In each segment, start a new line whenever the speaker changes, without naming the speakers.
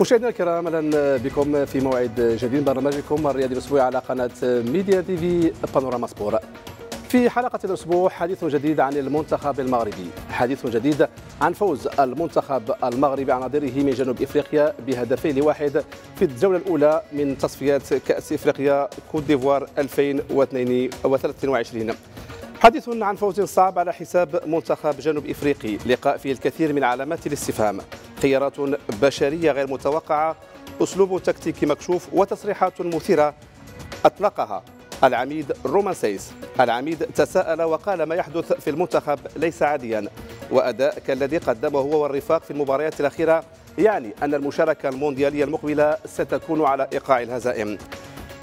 مشاهدينا الكرام اهلا بكم في موعد جديد برنامجكم الرياضي الاسبوعي على قناه ميديا تي في بانوراما سبور. في حلقه الاسبوع حديث جديد عن المنتخب المغربي، حديث جديد عن فوز المنتخب المغربي على نظيره من جنوب افريقيا بهدفين لواحد في الجوله الاولى من تصفيات كاس افريقيا كوت ديفوار 2022. حديث عن فوز صعب على حساب منتخب جنوب افريقي لقاء فيه الكثير من علامات الاستفهام خيارات بشريه غير متوقعه اسلوب تكتيكي مكشوف وتصريحات مثيره اطلقها العميد رومان سيس العميد تساءل وقال ما يحدث في المنتخب ليس عاديا واداء كالذي قدمه هو والرفاق في المباريات الاخيره يعني ان المشاركه الموندياليه المقبله ستكون على ايقاع الهزائم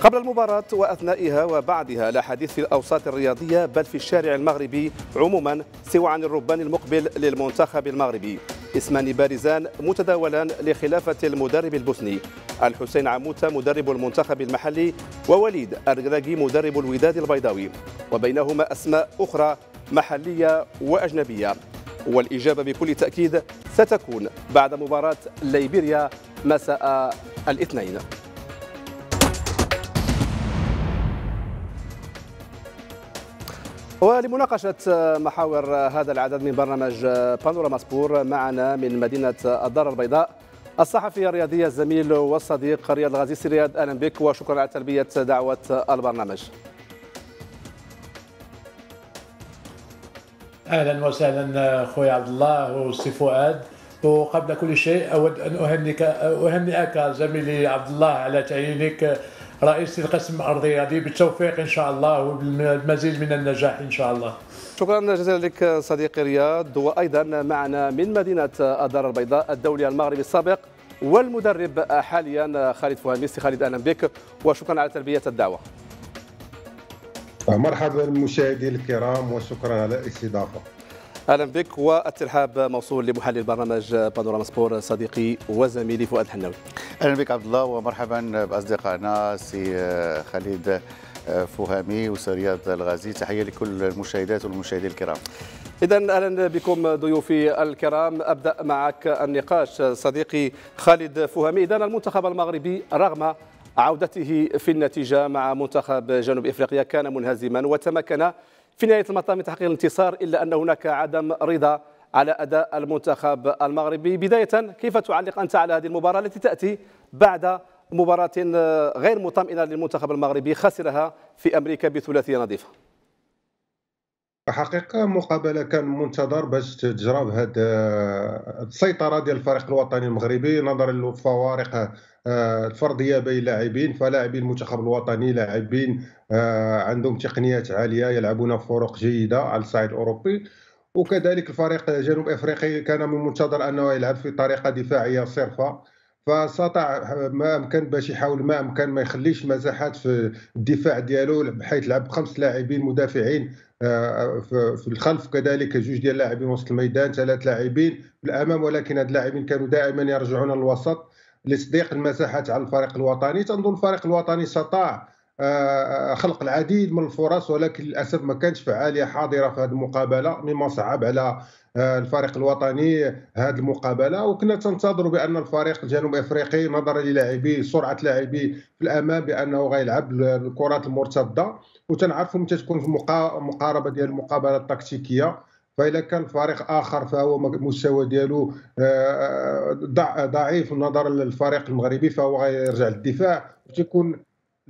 قبل المباراة وأثنائها وبعدها لا حديث في الأوساط الرياضية بل في الشارع المغربي عموما سوى عن الربان المقبل للمنتخب المغربي اسمان بارزان متداولان لخلافة المدرب البوسني الحسين عموتة مدرب المنتخب المحلي ووليد أرجراجي مدرب الوداد البيضاوي وبينهما أسماء أخرى محلية وأجنبية والإجابة بكل تأكيد ستكون بعد مباراة ليبيريا مساء الاثنين ولمناقشة آه، محاور آه، هذا العدد من برنامج آه، بانوراما سبور معنا من مدينة الدار البيضاء الصحفي الرياضي الزميل والصديق رياض الغازي سرياد أهلا بك وشكرا على تلبية دعوة البرنامج
اهلا وسهلا خويا عبد الله وسي فؤاد وقبل كل شيء اود ان اهنئك اهنئك زميلي عبد الله على تعيينك رئيس القسم الرياضي بالتوفيق ان شاء الله وبالمزيد من النجاح ان شاء الله
شكرا جزيلا لك صديقي رياض وايضا معنا من مدينه الدار البيضاء الدولي المغربي السابق والمدرب حاليا خالد فؤاد ميسي خالد اهلا بك وشكرا على تلبيه الدعوه
مرحبا المشاهدين الكرام وشكرا على الاستضافه
اهلا بك والترحاب موصول لمحلل برنامج بانوراما سبور صديقي وزميلي فؤاد الحناوي
اهلا بك عبد الله ومرحبا باصدقائنا سي خالد فهامي
وسرياد الغازي تحيه لكل المشاهدات والمشاهدين الكرام إذا أهلا بكم ضيوفي الكرام أبدأ معك النقاش صديقي خالد فهامي إذا المنتخب المغربي رغم عودته في النتيجة مع منتخب جنوب إفريقيا كان منهزما وتمكن في نهاية المطاف من تحقيق الانتصار إلا أن هناك عدم رضا على أداء المنتخب المغربي بداية كيف تعلق أنت على هذه المباراة التي تأتي بعد مباراة غير مطمئنة للمنتخب المغربي خسرها في أمريكا بثلاثية نظيفة
حقيقة مقابلة كان منتظر باش تجرى بهاد آه، السيطرة ديال الفريق الوطني المغربي نظرا للفوارق الفردية آه، بين لاعبين فلاعبي المنتخب الوطني لاعبين آه، عندهم تقنيات عالية يلعبون فرق جيدة على الصعيد الأوروبي وكذلك الفريق جنوب أفريقي كان من المنتظر أنه يلعب في طريقة دفاعية صرفة فاستطاع ما امكن باش يحاول ما امكن ما يخليش مساحات في الدفاع ديالو بحيث لعب خمس لاعبين مدافعين آه، في الخلف كذلك جوج ديال اللاعبين وسط الميدان ثلاث لاعبين بالامام ولكن هاد اللاعبين كانوا دائما يرجعون للوسط لتصديق المساحات على الفريق الوطني تنظن الفريق الوطني استطاع آه، خلق العديد من الفرص ولكن للاسف ما كانتش فعاليه حاضره في هذه المقابله مما صعب على آه، الفريق الوطني هذه المقابله وكنا تنتظروا بان الفريق الجنوب افريقي نظرا للاعبيه سرعه لاعبيه في الامام بانه غيلعب الكرات المرتده وتنعرفوا متى تكون في مقاربه ديال المقابله التكتيكيه فإذا كان فريق آخر فهو المستوى ديالو آه، ضعيف نظرا للفريق المغربي فهو غيرجع للدفاع وتكون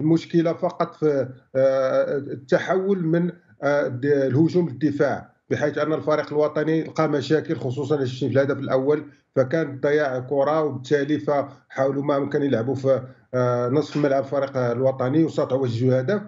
المشكله فقط في آه، التحول من آه، الهجوم للدفاع بحيث ان الفريق الوطني لقى مشاكل خصوصا في الهدف الاول فكان ضياع كره وبالتالي فحاولوا ما امكن يلعبوا في آه، نصف ملعب الفريق الوطني واستطاعوا يسجلوا هدف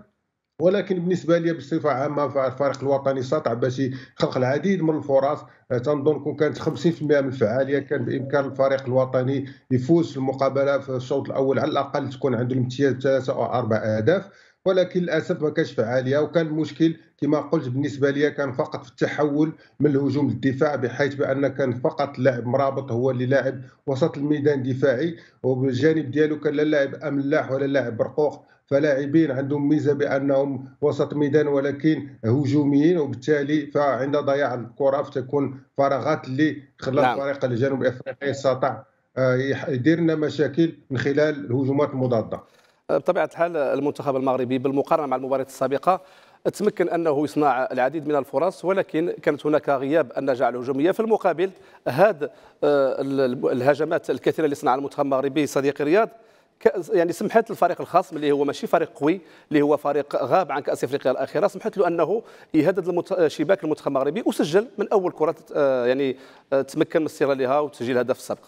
ولكن بالنسبه لي بصفه عامه فالفريق الوطني استطاع باش يخلق العديد من الفرص آه، تنظن كون كانت 50% من الفعاليه كان بامكان الفريق الوطني يفوز في المقابله في الشوط الاول على الاقل تكون عنده الامتياز ثلاثه او اربع اهداف ولكن للاسف ما كانش فعاليه وكان المشكل كما قلت بالنسبه لي كان فقط في التحول من الهجوم للدفاع بحيث بان كان فقط لاعب مرابط هو اللي لاعب وسط الميدان دفاعي وبالجانب ديالو كان لا لاعب املاح ولا لاعب برقوق فلاعبين عندهم ميزه بانهم وسط ميدان ولكن هجوميين وبالتالي فعند ضياع الكره فتكون فراغات اللي خلى نعم. الفريق الجنوب الافريقي استطاع آه، يدير لنا مشاكل من خلال الهجمات المضاده
آه، بطبيعه الحال آه، المنتخب المغربي بالمقارنه مع المباريات السابقه تمكن انه يصنع العديد من الفرص ولكن كانت هناك غياب النجاعه الهجوميه في المقابل هذه الهجمات الكثيره اللي صنعها المنتخب المغربي صديقي رياض يعني سمحت للفريق الخصم اللي هو ماشي فريق قوي اللي هو فريق غاب عن كاس افريقيا الاخيره سمحت له انه يهدد المت... آه، شباك المنتخب المغربي وسجل من اول كره آه، يعني آه، تمكن من السيره لها وتسجيل هدف السابق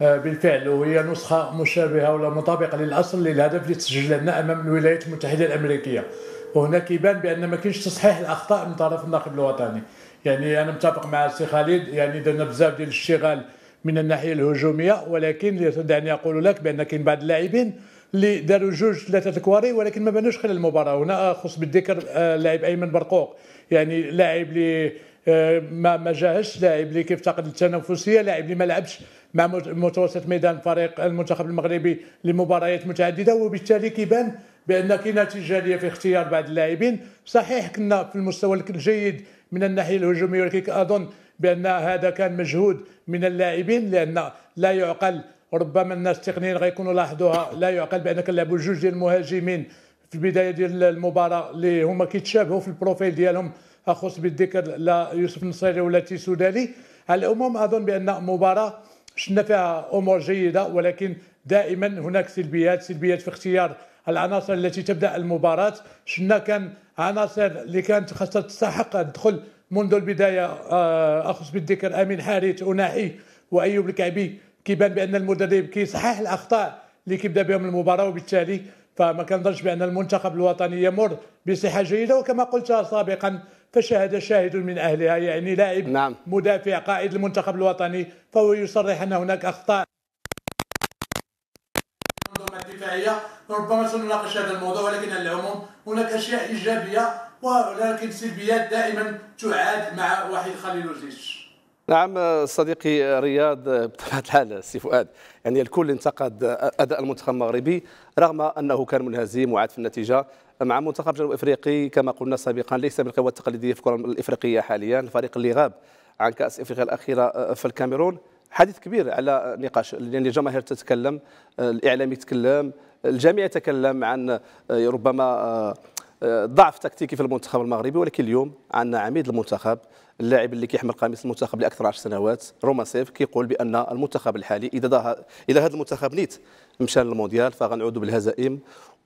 بالفعل وهي نسخة مشابهة ولا مطابقة للأصل للهدف اللي تسجل أمام الولايات المتحدة الأمريكية وهنا كيبان بأن ما كاينش تصحيح الأخطاء من طرف الناخب الوطني يعني أنا متفق مع السي خالد يعني درنا بزاف ديال الاشتغال من الناحيه الهجوميه ولكن دعني اقول لك بان كاين بعض اللاعبين اللي داروا جوج ثلاثه كواري ولكن ما بانوش خلال المباراه هنا اخص آه، بالذكر اللاعب آه، ايمن برقوق يعني لاعب اللي آه، ما ما جاهش لاعب اللي كيفتقد التنافسيه لاعب اللي ما لعبش مع متوسط ميدان فريق المنتخب المغربي لمباريات متعدده وبالتالي كيبان بان كاين اتجاهيه في اختيار بعض اللاعبين صحيح كنا في المستوى الجيد من الناحيه الهجوميه ولكن اظن بأن هذا كان مجهود من اللاعبين لأن لا يعقل ربما الناس التقنيين غيكونوا لاحظوها لا يعقل بانك كنلعبوا جوج ديال المهاجمين في البدايه ديال المباراه اللي هما كيتشابهوا في البروفيل ديالهم اخص بالذكر لا يوسف النصيري ولا تيسو دالي على العموم اظن بان مباراه شفنا فيها امور جيده ولكن دائما هناك سلبيات سلبيات في اختيار العناصر التي تبدا المباراه شفنا كان عناصر اللي كانت خاصها تستحق الدخول منذ البدايه آه، اخص بالذكر امين حارث اناحي وايوب الكعبي كيبان بان المدرب كيصحح الاخطاء اللي كيبدا بهم المباراه وبالتالي فما كنظنش بان المنتخب الوطني يمر بصحه جيده وكما قلت سابقا فشهد شاهد من اهلها يعني لاعب نعم. مدافع قائد المنتخب الوطني فهو يصرح ان هناك اخطاء الدفاعيه ربما سنناقش هذا الموضوع ولكن على العموم هناك اشياء ايجابيه ولكن سلبيات دائما تعاد مع وحيد خليل الجيش
نعم صديقي رياض بطبيعه الحال سي فؤاد يعني الكل انتقد اداء المنتخب المغربي رغم انه كان منهزم وعاد في النتيجه مع منتخب جنوب افريقي كما قلنا سابقا ليس بالقوى التقليديه في الكره الافريقيه حاليا الفريق اللي غاب عن كاس افريقيا الاخيره في الكاميرون حديث كبير على نقاش لان يعني الجماهير تتكلم الاعلام يتكلم الجميع يتكلم عن ربما ضعف تكتيكي في المنتخب المغربي ولكن اليوم عندنا عميد المنتخب اللاعب اللي كيحمل قميص المنتخب لاكثر 10 سنوات رومان سيف كيقول بان المنتخب الحالي اذا ده اذا هذا المنتخب نيت مشى للمونديال فغنعودوا بالهزائم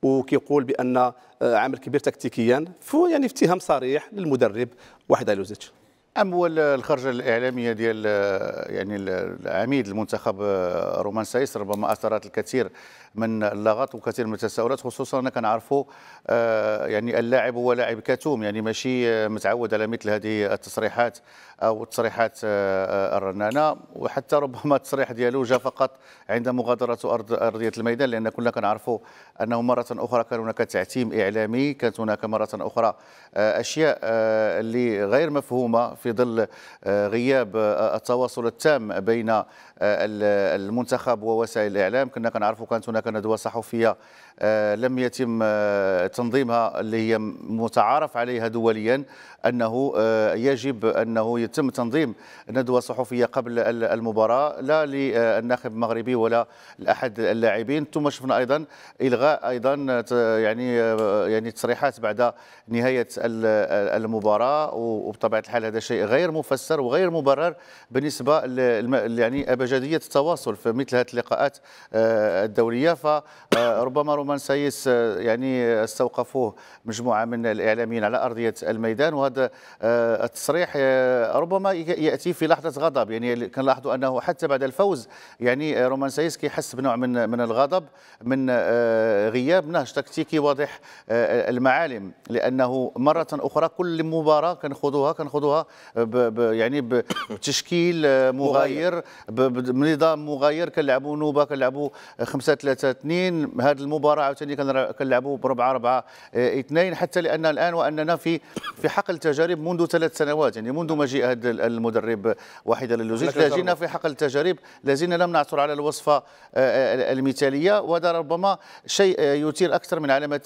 وكيقول بان آه، عمل كبير تكتيكيا يعني اتهام صريح للمدرب واحد الوزيتش
امول الخرجه الاعلاميه ديال آه، يعني العميد المنتخب آه، رومان سايس ربما اثرت الكثير من اللغط وكثير من التساؤلات خصوصا انا كنعرفوا آه، يعني اللاعب هو لاعب كتوم يعني ماشي آه، متعود على مثل هذه التصريحات او التصريحات آه، الرنانه وحتى ربما التصريح ديالو جاء فقط عند مغادرته ارض ارضيه الميدان لان كنا كنعرفوا انه مره اخرى كان هناك تعتيم اعلامي كانت هناك مره اخرى اشياء اللي غير مفهومه في ظل غياب التواصل التام بين آه، المنتخب ووسائل الاعلام كنا كنعرفوا كانت هناك ندوه صحفيه آه، لم يتم آه، تنظيمها اللي هي متعارف عليها دوليا انه يجب انه يتم تنظيم ندوه صحفيه قبل المباراه لا للناخب المغربي ولا لاحد اللاعبين ثم شفنا ايضا الغاء ايضا يعني يعني تصريحات بعد نهايه المباراه وبطبيعه الحال هذا شيء غير مفسر وغير مبرر بالنسبه يعني جدية التواصل في مثل هذه اللقاءات آه، الدولية فربما آه، رومان سايس آه، يعني استوقفوه مجموعة من الإعلاميين على أرضية الميدان وهذا التصريح ربما يأتي في لحظة غضب يعني كنلاحظوا أنه حتى بعد الفوز يعني رومان سايس كيحس بنوع من من الغضب من غياب نهج تكتيكي واضح المعالم لأنه مرة أخرى كل مباراة كنخوضوها كنخوضوها يعني بتشكيل مغاير بنظام مغاير كنلعبوا نوبه كنلعبوا 5 3 2 هذه المباراه عاوتاني كنلعبوا ب 4 4 2 حتى لان الان واننا في في حقل تجارب منذ ثلاث سنوات يعني منذ مجيء هذا المدرب وحيد اللوزيج لازلنا في حقل التجارب لازلنا لم نعثر على الوصفه آه، آه، المثاليه وهذا ربما شيء آه، يثير اكثر من علامه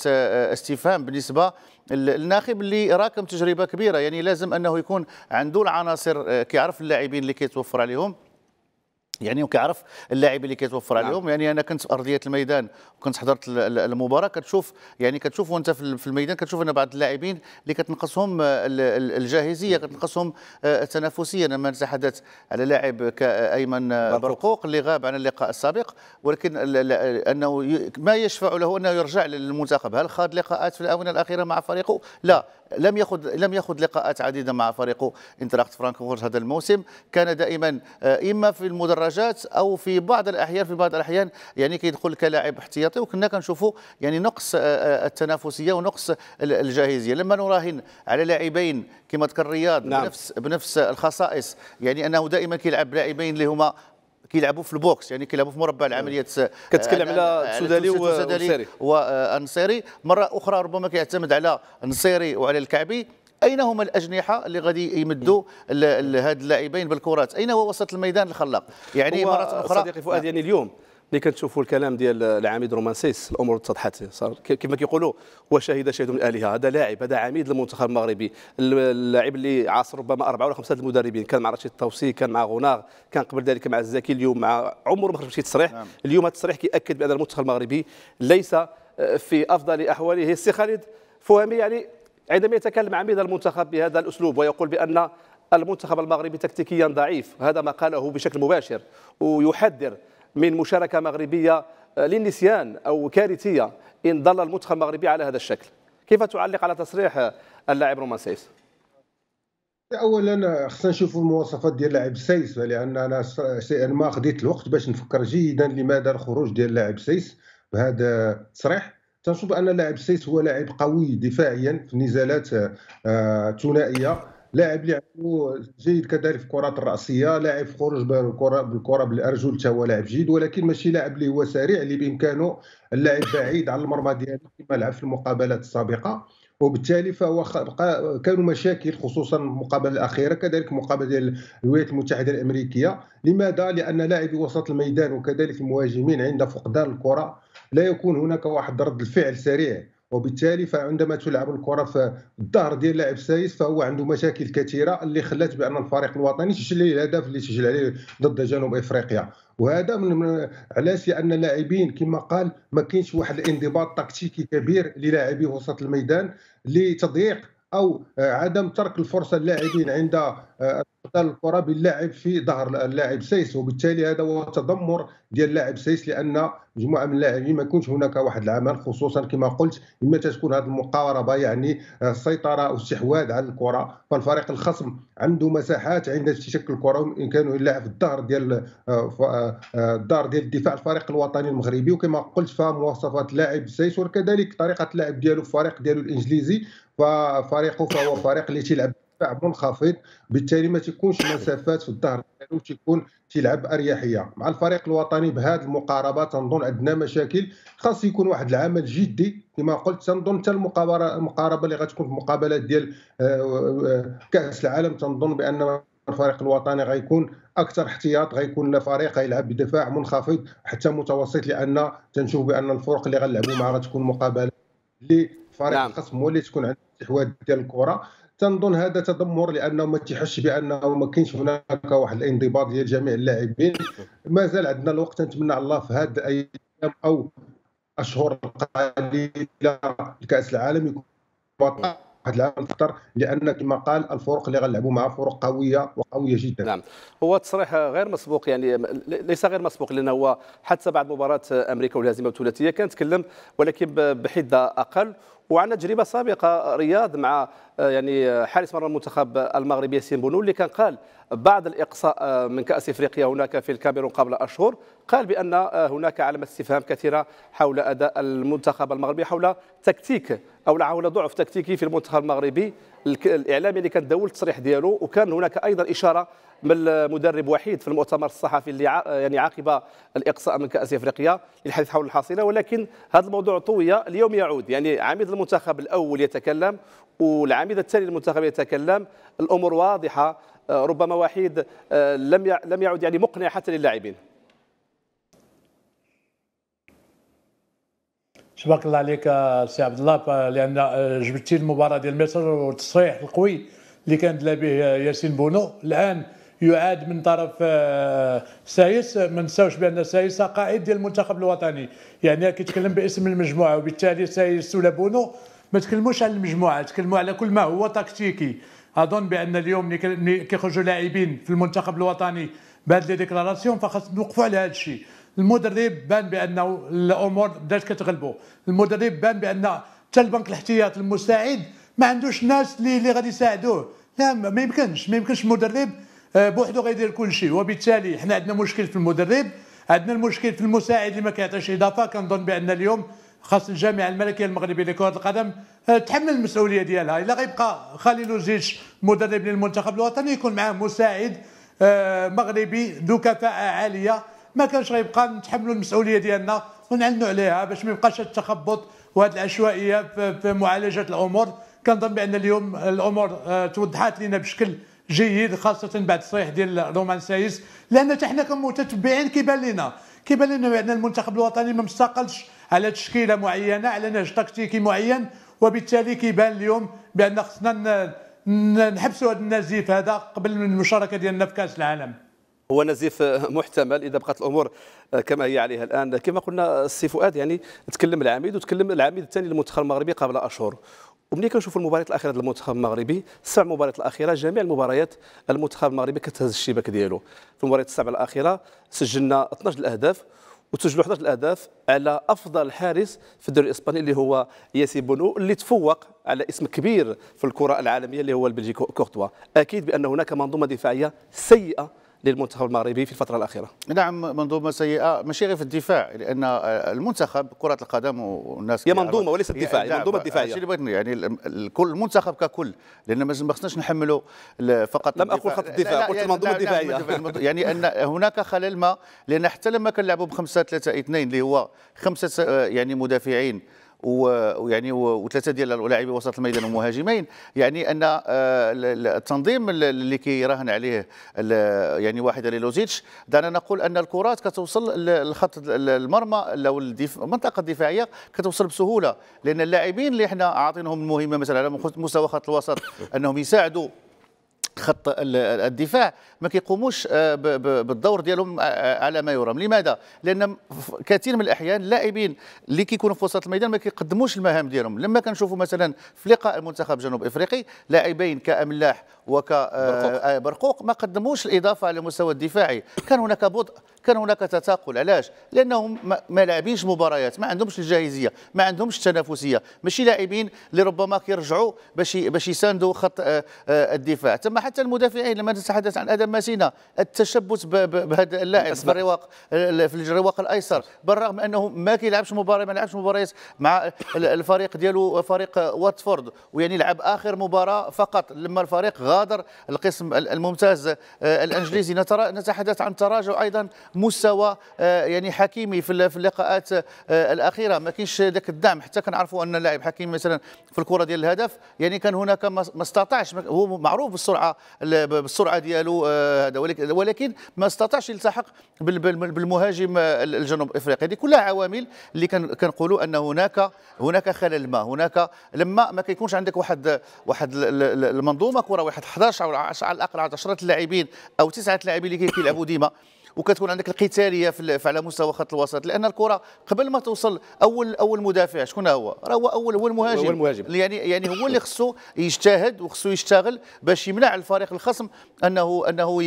استفهام بالنسبه الناخب اللي راكم تجربه كبيره يعني لازم انه يكون عنده العناصر كيعرف اللاعبين اللي كيتوفر عليهم يعني وكيعرف اللاعب اللي كيتوفر نعم. عليهم يعني انا كنت في ارضيه الميدان وكنت حضرت المباراه كتشوف يعني كتشوف وانت في الميدان كتشوف ان بعض اللاعبين اللي كتنقصهم آه، الجاهزيه نعم. كتنقصهم انا آه، ما نتحدث على لاعب كايمن آه، برقوق اللي غاب عن اللقاء السابق ولكن انه ما يشفع له انه يرجع للمنتخب هل خاض لقاءات في الاونه الاخيره مع فريقه لا لم يخذ لم يخذ لقاءات عديده مع فريقه انتراخت فرانكفورت هذا الموسم كان دائما آه، اما في المدرجات او في بعض الاحيان في بعض الاحيان يعني كيدخل كلاعب احتياطي وكنا كنشوفوا يعني نقص آه، آه، التنافسيه ونقص الجاهزيه لما نراهن على لاعبين كما ذكر رياض نعم. بنفس بنفس الخصائص يعني انه دائما كيلعب لاعبين اللي هما كيلعبوا في البوكس يعني كيلعبوا في مربع نعم. العمليات آه، كتكلم على آه، سودالي والنصيري والنصيري مره اخرى ربما كيعتمد على النصيري وعلى الكعبي اين هما الاجنحه اللي غادي يمدوا هاد اللاعبين بالكرات اين هو وسط الميدان الخلاق
يعني مره اخرى صديقي فؤاد يعني اليوم اللي كنشوفوا الكلام ديال العميد رومانسيس الامور اتضحت صار كما كيقولوا هو شهد شهد من الالهه هذا لاعب هذا عميد المنتخب المغربي اللاعب اللي عاصر ربما اربعه ولا خمسه المدربين كان مع رشيد الطوسي كان مع غناغ كان قبل ذلك مع الزكي اليوم مع عمر ما خرجش تصريح نعم. اليوم هذا التصريح كياكد بان المنتخب المغربي ليس آه، في افضل احواله السي خالد فهمي يعني عندما يتكلم عميد المنتخب بهذا الاسلوب ويقول بان المنتخب المغربي تكتيكيا ضعيف هذا ما قاله بشكل مباشر ويحذر من مشاركة مغربية آه، للنسيان أو كارثية إن ظل المنتخب المغربي على هذا الشكل كيف تعلق على تصريح آه، اللاعب رومان سيس
اولا آه، خصنا نشوفوا المواصفات ديال لاعب سيس لان انا ما خديت الوقت باش نفكر جيدا لماذا الخروج ديال لاعب سيس بهذا التصريح تنشوف ان لاعب سيس هو لاعب قوي دفاعيا في نزالات ثنائيه لاعب لعب جيد كذلك في الكرات الراسيه لاعب خروج بالكره بالكره بالارجل حتى هو لاعب جيد ولكن ماشي لاعب اللي هو سريع اللي بامكانه اللاعب بعيد على المرمى ديالو كما لعب في المقابلات السابقه وبالتالي فهو كانوا مشاكل خصوصا المقابله الاخيره كذلك المقابله ديال الولايات المتحده الامريكيه لماذا لان لاعبي وسط الميدان وكذلك المهاجمين عند فقدان الكره لا يكون هناك واحد رد الفعل سريع وبالتالي فعندما تلعب الكره في الظهر ديال لاعب سايس فهو عنده مشاكل كثيره اللي خلات بان الفريق الوطني سجل الهدف اللي سجل عليه ضد جنوب افريقيا وهذا من علاش لان اللاعبين كما قال ما كاينش واحد الانضباط تكتيكي كبير للاعبي وسط الميدان لتضييق او آه، عدم ترك الفرصه للاعبين عند استقبال آه، الكره باللاعب في ظهر اللاعب سيس وبالتالي هذا هو تدمر ديال اللاعب سيس لان مجموعه من اللاعبين ما يكونش هناك واحد العمل خصوصا كما قلت اما تكون هذه المقاربه يعني آه، السيطره او الاستحواذ على الكره فالفريق الخصم عنده مساحات عند تشكل الكره وان كانوا يلعب في الظهر ديال الظهر ديال الدفاع الفريق الوطني المغربي وكما قلت فمواصفات لاعب سيس وكذلك طريقه اللعب ديالو في الفريق ديالو الانجليزي ففريقك هو فريق اللي تيلعب دفاع منخفض بالتالي ما تيكونش مسافات في الظهر ديالو تيكون تيلعب اريحيه مع الفريق الوطني بهذه المقاربه تنظن عندنا مشاكل خاص يكون واحد العمل جدي كما قلت تنظن حتى المقاربه اللي غتكون في المقابلات ديال آه، آه، كاس العالم تنظن بان الفريق الوطني غيكون اكثر احتياط غيكون فريق غيلعب بدفاع منخفض حتى متوسط لان تنشوف بان الفرق اللي غنلعبوا معها غتكون مقابله اللي فريق نعم. خاص هو اللي تكون عنده الاستحواذ ديال الكره تنظن هذا تذمر لانه ما تيحش بانه ما كاينش هناك واحد الانضباط ديال جميع اللاعبين مازال عندنا الوقت نتمنى على الله في هذه الايام او اشهر قليله لكاس العالم يكون واحد العام اكثر لان كما قال الفرق اللي غنلعبوا معها فرق قويه وقويه جدا
نعم هو تصريح غير مسبوق يعني ليس غير مسبوق لانه هو حتى بعد مباراه امريكا والهزيمه الثلاثيه كان تكلم ولكن بحده اقل وعندنا تجربه سابقه رياض مع آه، يعني آه، حارس مرمى المنتخب المغربي ياسين بونو اللي كان قال بعد الاقصاء آه، من كاس افريقيا هناك في الكاميرون قبل اشهر قال بان هناك علامه استفهام كثيره حول اداء المنتخب المغربي حول تكتيك او حول ضعف تكتيكي في المنتخب المغربي الاعلامي اللي كان داول التصريح ديالو وكان هناك ايضا اشاره من المدرب وحيد في المؤتمر الصحفي اللي يعني عقب الاقصاء من كاس افريقيا للحديث حول الحصيله ولكن هذا الموضوع طوي اليوم يعود يعني عميد المنتخب الاول يتكلم والعميد الثاني للمنتخب يتكلم الامور واضحه آه، ربما وحيد آه، لم لم يعد يعني مقنع حتى للاعبين
تبارك الله عليك آه، سي عبد الله لان جبتي المباراه ديال مصر والتصريح القوي اللي كان دلا به ياسين بونو الان يعاد من طرف آه، سايس ما نساوش بان سايس قائد ديال المنتخب الوطني يعني كيتكلم باسم المجموعه وبالتالي سايس ولا بونو ما تكلموش على المجموعه تكلموا على كل ما هو تكتيكي اظن بان اليوم ملي كيخرجوا لاعبين في المنتخب الوطني بهاد لي ديكلاراسيون فخاص نوقفوا على هذا الشيء المدرب بان بانه الامور بدات كتغلبوا المدرب بان بان حتى البنك الاحتياط المساعد ما عندوش ناس اللي غادي يساعدوه لا ما يمكنش ما يمكنش المدرب آه، بوحدو غيدير كل شيء وبالتالي حنا عندنا مشكل في المدرب عندنا المشكل في المساعد اللي ما كيعطيش اضافه كنظن بان اليوم خاص الجامعه الملكيه المغربيه لكره القدم آه، تحمل المسؤوليه ديالها الا غيبقى خليل وزيتش مدرب للمنتخب الوطني يكون معاه مساعد آه، مغربي ذو كفاءه عاليه ما كانش غيبقى نتحملوا المسؤوليه ديالنا ونعلنوا عليها باش ما يبقاش التخبط وهذه العشوائيه في معالجه الامور كنظن بان اليوم الامور توضحات لنا بشكل جيد خاصه بعد الصحيح ديال رومان سايس لان حتى حنا كمتتبعين كيبان لنا كيبان لنا بان المنتخب الوطني ما مستقلش على تشكيله معينه على نهج تكتيكي معين وبالتالي كيبان اليوم بان خصنا نحبسوا هذا النزيف هذا قبل من المشاركه ديالنا في كاس العالم
هو نزيف محتمل اذا بقات الامور كما هي عليها الان كما قلنا السي فؤاد يعني تكلم العميد وتكلم العميد الثاني للمنتخب المغربي قبل اشهر وملي كنشوفوا المباريات الاخيره ديال المنتخب المغربي السبع مباريات الاخيره جميع المباريات المنتخب المغربي كتهز الشباك ديالو في المباريات السبع الاخيره سجلنا 12 الاهداف وتسجلوا 11 الاهداف على افضل حارس في الدوري الاسباني اللي هو ياسي بونو اللي تفوق على اسم كبير في الكره العالميه اللي هو البلجيكو كورتوا اكيد بان هناك منظومه دفاعيه سيئه للمنتخب المغربي في الفتره الاخيره
نعم منظومه سيئه ماشي غير في الدفاع لان المنتخب كره القدم والناس هي منظومه وليست الدفاع هي نعم، منظومه دفاعيه يعني كل المنتخب ككل لان ما خصناش نحملوا فقط لم اقل خط الدفاع قلت المنظومه الدفاعيه يعني ان هناك خلل ما لان حتى لما كنلعبوا بخمسة ثلاثه اثنين اللي هو خمسه يعني مدافعين ويعني وثلاثه ديال اللاعبين وسط الميدان ومهاجمين يعني ان آه، التنظيم اللي كيراهن عليه يعني واحد ليلوزيتش دعنا نقول ان الكرات كتوصل لخط المرمى لو المنطقه الدفاعيه كتوصل بسهوله لان اللاعبين اللي احنا عاطينهم المهمه مثلا على مستوى خط الوسط انهم يساعدوا خط الدفاع ما كيقوموش آه، بالدور ديالهم آه، آه، على ما يرام لماذا لان كثير من الاحيان اللاعبين اللي كيكونوا في وسط الميدان ما كيقدموش المهام ديالهم لما كنشوفوا مثلا في لقاء المنتخب جنوب افريقي لاعبين كاملاح وكبرقوق ما قدموش الاضافه على المستوى الدفاعي كان هناك بطء كان هناك تثاقل علاش لانهم ما لاعبينش مباريات ما عندهمش الجاهزيه ما عندهمش التنافسيه ماشي لاعبين اللي ربما كيرجعوا باش باش يساندوا خط آه، آه، الدفاع ثم حتى المدافعين لما نتحدث عن ادم ماسينا التشبث بهذا اللاعب في الرواق في الرواق الايسر بالرغم انه ما كيلعبش مباراه ما لعبش مباريات مع الفريق ديالو فريق واتفورد ويعني لعب اخر مباراه فقط لما الفريق غادر القسم الممتاز آه، الانجليزي نتحدث عن تراجع ايضا مستوى آه، يعني حكيمي في اللقاءات آه، الاخيره ما كاينش ذاك الدعم حتى كنعرفوا ان اللاعب حكيمي مثلا في الكره ديال الهدف يعني كان هناك ما استطاعش هو معروف بالسرعه بالسرعه ديالو آه، هذا ولكن ما استطاعش يلتحق بالمهاجم الجنوب افريقي هذه كلها عوامل اللي كنقولوا ان هناك هناك خلل ما هناك لما ما كيكونش عندك واحد واحد المنظومه كره واحد 11 على الاقل 10 لاعبين او تسعه لاعبين اللي كيلعبوا ديما وكتكون عندك القتاليه في على مستوى خط الوسط لان الكره قبل ما توصل اول اول مدافع شكون هو راه هو اول هو المهاجم هو المهاجم يعني يعني هو اللي خصو يجتهد وخصو يشتغل باش يمنع الفريق الخصم انه انه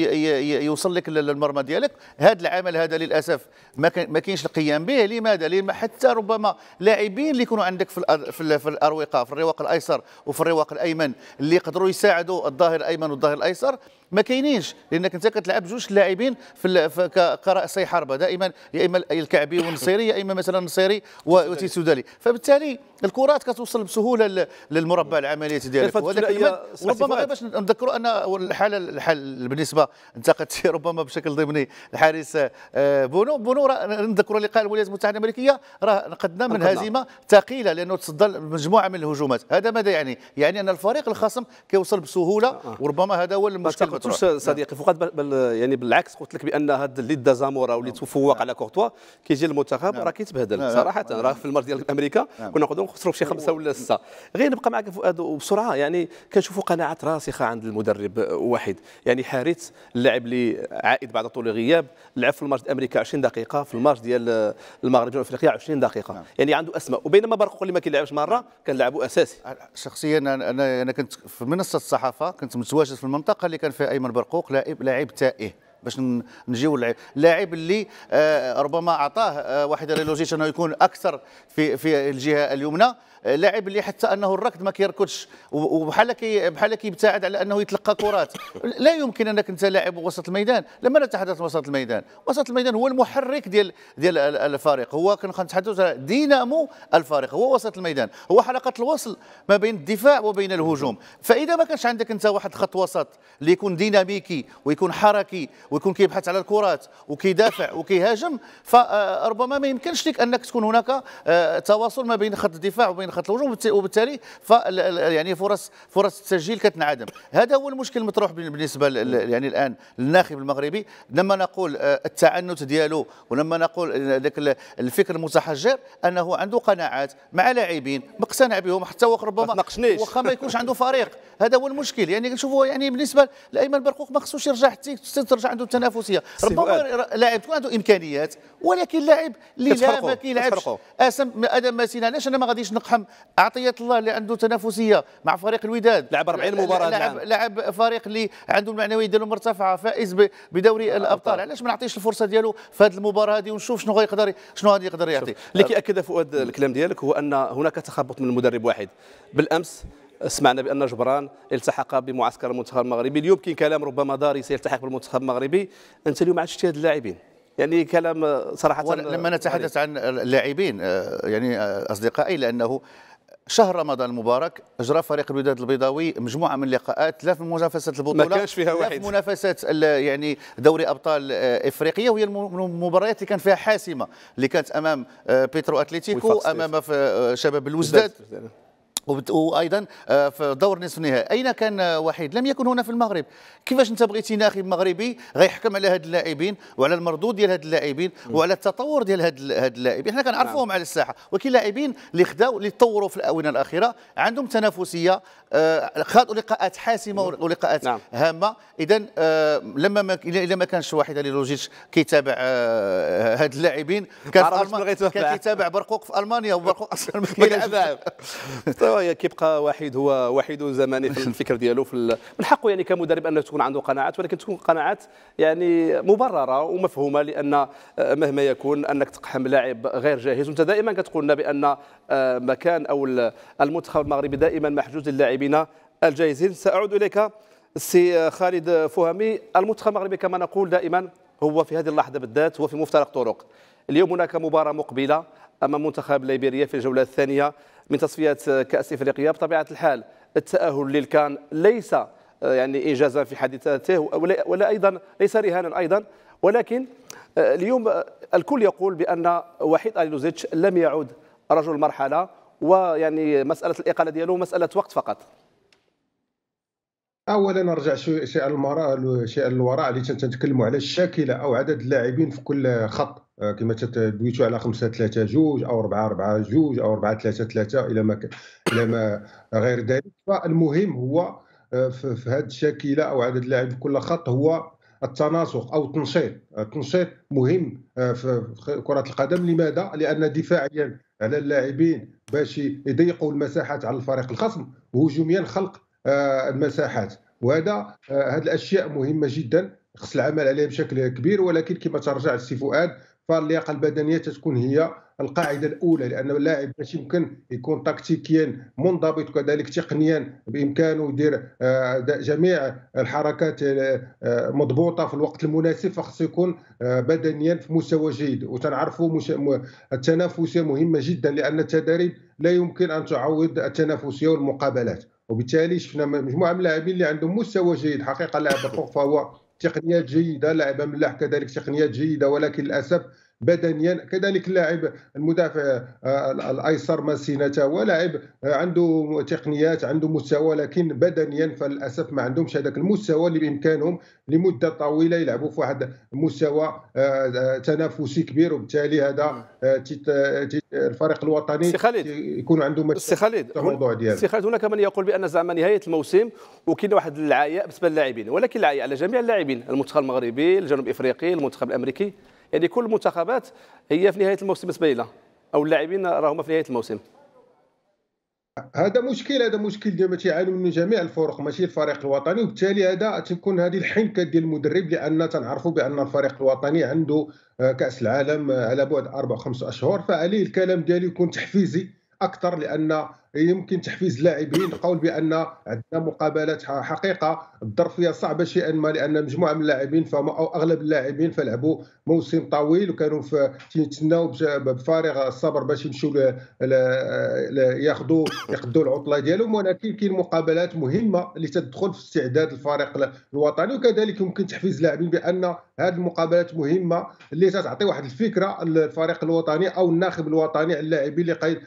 يوصل لك للمرمى ديالك هذا العمل هذا للاسف ما كاينش القيام به لماذا لما حتى ربما لاعبين اللي يكونوا عندك في في الاروقه في الرواق الايسر وفي الرواق الايمن اللي يقدروا يساعدوا الظهير الايمن والظهير الايسر ما كاينينش لانك انت كتلعب بجوج لاعبين في, في كرأسي حربه دائما يا اما الكعبي والنصيري يا اما مثلا النصيري وتيسودالي فبالتالي الكرات كتوصل بسهوله للمربع العملية ديالك ولكن ربما غير باش نذكروا ان الحاله الحل بالنسبه انتقدت ربما بشكل ضمني الحارس آه، بونو بونو نذكروا لقاء الولايات المتحده الامريكيه راه نقدنا من هزيمه ثقيله لانه تصدى مجموعه من الهجومات هذا ماذا يعني يعني ان الفريق الخصم كيوصل بسهوله آه.
وربما هذا هو المشكل ما صديقي نعم. فقط بل يعني بالعكس قلت لك بان هذا اللي دا زامورا واللي نعم. تفوق على كورتوا كيجي المنتخب نعم. راه كيتبهدل صراحه راه في المرض ديال امريكا كنا نقدروا ونخسروا شي خمسه أيوة. ولا سته غير نبقى معك فؤاد وبسرعه يعني كنشوفوا قناعات راسخه عند المدرب واحد يعني حارث اللاعب اللي عائد بعد طول غياب لعب في الماتش امريكا 20 دقيقه في الماتش ديال المغرب جنوب افريقيا 20 دقيقه نعم. يعني عنده اسماء وبينما برقوق اللي ما كيلعبش مره كان كنلعبوا اساسي شخصيا انا انا كنت في منصه الصحافه
كنت متواجد في المنطقه اللي كان فيها ايمن برقوق لاعب لاعب تائه باش نجيو للاعب اللاعب اللي آه، ربما اعطاه آه، واحد ريلوجيش انه يكون اكثر في في الجهه اليمنى لاعب اللي حتى انه الركض ما كيركضش وبحال كي بحال كيبتعد على انه يتلقى كرات لا يمكن انك انت لاعب وسط الميدان لما نتحدث وسط الميدان وسط الميدان هو المحرك ديال ديال الفريق هو كنتحدث دينامو الفريق هو وسط الميدان هو حلقه الوصل ما بين الدفاع وبين الهجوم فاذا ما كانش عندك انت واحد خط وسط اللي يكون ديناميكي ويكون حركي ويكون كيبحث على الكرات وكيدافع وكيهاجم فربما ما يمكنش لك انك تكون هناك آه، تواصل ما بين خط الدفاع وبين خط الهجوم وبالتالي ف يعني فرص فرص التسجيل كتنعدم هذا هو المشكل المطروح بالنسبه يعني الان للناخب المغربي لما نقول آه، التعنت ديالو ولما نقول آه، ذاك الفكر المتحجر انه عنده قناعات مع لاعبين مقتنع بهم حتى ربما واخا ما يكونش عنده فريق هذا هو المشكل يعني شوفوا يعني بالنسبه لايمن برقوق ما خصوش يرجع حتى ترجع عنده التنافسيه ربما لاعب تكون عنده امكانيات ولكن لاعب اللي لا ما كيلعبش اسم آه، ادم ماسينا علاش انا ما غاديش نقحم اعطيت الله اللي عنده تنافسيه مع فريق الوداد لعب 40 مباراه لعب لعب فريق اللي عنده المعنويه ديالو مرتفعه فائز بدوري الابطال علاش ما نعطيش الفرصه ديالو
في هذه المباراه هذه ونشوف شنو غيقدر شنو غادي يقدر يعطي اللي كياكد فؤاد الكلام ديالك هو ان هناك تخبط من مدرب واحد بالامس سمعنا بان جبران التحق بمعسكر المنتخب المغربي اليوم كاين كلام ربما داري سيلتحق بالمنتخب المغربي انت اليوم عاد شتي هاد اللاعبين يعني كلام صراحه لما نتحدث عن
اللاعبين آه، يعني آه، اصدقائي لانه شهر رمضان المبارك اجرى فريق الوداد البيضاوي مجموعه من اللقاءات لا في منافسه البطوله ما كانش فيها واحد لا في منافسه يعني دوري ابطال آه، افريقيا وهي المباريات اللي كان فيها حاسمه اللي كانت امام بيترو اتليتيكو امام شباب الوزداد وايضا آه، في دور نصف النهائي اين كان آه، وحيد لم يكن هنا في المغرب كيفاش انت بغيتي ناخب مغربي غيحكم على هاد اللاعبين وعلى المردود ديال هاد اللاعبين وعلى التطور ديال هاد هاد اللاعبين حنا كنعرفوهم نعم. على الساحه ولكن لاعبين اللي خداو اللي تطوروا في الاونه الاخيره عندهم تنافسيه آه، خاضوا لقاءات حاسمه ولقاءات نعم. هامه اذا لما ما الا ما كانش واحد اللي لوجيش كيتابع
هاد اللاعبين كان
كان كيتابع برقوق في المانيا وبرقوق اصلا ما كيلعبش
كيبقى وحيد هو وحيد زماني في الفكر ديالو في من حقه يعني كمدرب انه تكون عنده قناعات ولكن تكون قناعات يعني مبرره ومفهومه لان آه، مهما يكون انك تقحم لاعب غير جاهز وانت دائما كتقول لنا بان آه، مكان او المنتخب المغربي دائما محجوز للاعبين الجاهزين ساعود اليك سي آه، خالد فهمي المنتخب المغربي كما نقول دائما هو في هذه اللحظه بالذات هو في مفترق طرق اليوم هناك مباراه مقبله امام منتخب ليبيريا في الجوله الثانيه من تصفيات كأس إفريقيا بطبيعة الحال التأهل للكان ليس آه، يعني إنجازا في حد ذاته ولا أيضا ليس رهانا أيضا ولكن آه، اليوم آه، الكل يقول بأن وحيد أليلوزيتش لم يعد رجل مرحله ويعني مسألة الإقالة ديالو مسألة وقت فقط
اولا نرجع شيء شيء للوراء اللي تنتكلموا على الشاكله او عدد اللاعبين في كل خط آه، كما دويتو على 5 3 جوج او 4 4 جوج او 4 3 3 الى ما الى ما غير ذلك فالمهم هو آه، في هذه الشاكله او عدد اللاعب في كل خط هو التناسق او التنشيط التنشيط مهم آه، في كره القدم لماذا لان دفاعيا على اللاعبين باش يضيقوا المساحات على الفريق الخصم وهجوميا خلق المساحات وهذا هذه الاشياء مهمه جدا خص العمل عليها بشكل كبير ولكن كما ترجع السي فؤاد فاللياقه البدنيه تتكون هي القاعده الاولى لان اللاعب باش يمكن يكون تكتيكيا منضبط وكذلك تقنيا بامكانه يدير آه، جميع الحركات آه، آه، مضبوطه في الوقت المناسب فخصو يكون بدنيا في مستوى جيد وتنعرفوا التنافسيه مهمه جدا لان التدريب لا يمكن ان تعوض التنافسيه والمقابلات وبالتالي شفنا مجموعه من اللاعبين اللي عندهم مستوى جيد حقيقه لاعب الخوخ فهو تقنيات جيده لعبه ملاح كذلك تقنيات جيده ولكن للاسف بدنيا كذلك اللاعب المدافع آه، الايسر هو لاعب آه، عنده تقنيات عنده مستوى لكن بدنيا فللاسف ما عندهمش هذاك المستوى اللي بامكانهم لمده طويله يلعبوا في واحد المستوى آه، تنافسي كبير وبالتالي هذا الفريق الوطني يكون خالد يكون عنده الموضوع خالد سي
خالد هناك من يقول بان زعما نهايه الموسم وكاين واحد العياء بالنسبه للاعبين ولكن العياء على جميع اللاعبين المنتخب المغربي الجنوب افريقي المنتخب الامريكي يعني كل المنتخبات هي في نهايه الموسم سبيله او اللاعبين راهما في نهايه الموسم
هذا مشكل هذا مشكل ديما تيعانوا منه جميع الفرق ماشي الفريق الوطني وبالتالي هذا تكون هذه الحنكه ديال المدرب لان تنعرفوا بان الفريق الوطني عنده آه، كاس العالم آه، على بعد اربع خمس اشهر فعليه الكلام ديالي يكون تحفيزي اكثر لان يمكن تحفيز اللاعبين القول بان عندنا مقابلات حقيقه الظرفيه صعبه شيئا ما لان مجموعه من اللاعبين فهم او اغلب اللاعبين فلعبوا موسم طويل وكانوا في يتسناو بفارغ الصبر باش يمشوا ياخذوا يقضوا العطله ديالهم ولكن كاين مقابلات مهمه اللي تدخل في استعداد الفريق الوطني وكذلك يمكن تحفيز اللاعبين بان هذه المقابلات مهمه اللي تعطي واحد الفكره للفريق الوطني او الناخب الوطني على اللاعبين اللي قاعد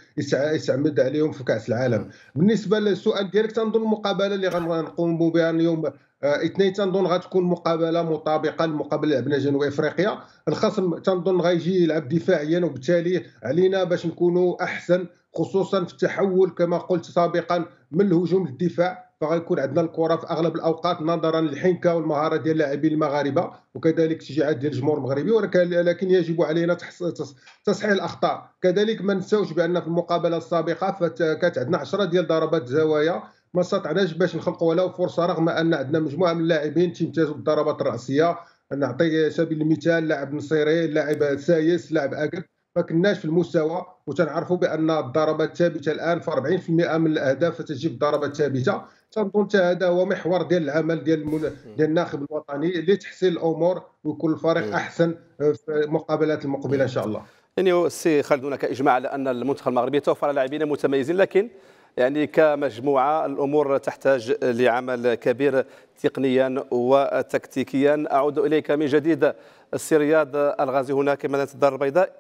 يستعمد عليهم في كاع كاس العالم بالنسبه للسؤال ديالك تنظن المقابله اللي غنقوم بها اليوم آه، اثنين تنظن غتكون مقابله مطابقه للمقابله اللي لعبنا جنوب افريقيا الخصم تنظن غيجي يلعب دفاعيا وبالتالي علينا باش نكونوا احسن خصوصا في التحول كما قلت سابقا من الهجوم للدفاع فغيكون عندنا الكره في اغلب الاوقات نظرا للحنكه والمهاره ديال اللاعبين المغاربه وكذلك التشجيعات ديال الجمهور المغربي ولكن يجب علينا تصحيح الاخطاء كذلك ما نساوش بان في المقابله السابقه كانت عندنا 10 ديال ضربات زوايا ما استطعناش باش نخلقوا ولو فرصه رغم ان عندنا مجموعه من اللاعبين تيمتازوا بالضربات الراسيه نعطي سبيل المثال لاعب نصيري لاعب سايس لاعب اكر ما كناش في المستوى وتنعرفوا بان الضربات الثابته الان في 40% من الاهداف تجيب ضربات ثابته تنظن هذا هو محور ديال العمل ديال ديال الناخب الوطني لتحسين الامور ويكون الفريق احسن في المقابلات المقبله ان شاء الله
يعني السي خالد هناك اجماع على ان المنتخب المغربي توفر لاعبين متميزين لكن يعني كمجموعه الامور تحتاج لعمل كبير تقنيا وتكتيكيا اعود اليك من جديد السي رياض الغازي هناك مدينه الدار البيضاء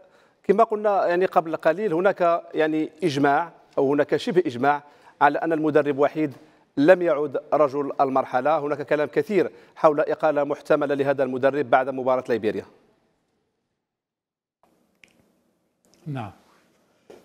كما قلنا يعني قبل قليل هناك يعني اجماع او هناك شبه اجماع على ان المدرب وحيد لم يعد رجل المرحلة هناك كلام كثير حول إقالة محتملة لهذا المدرب بعد مباراة ليبيريا
نعم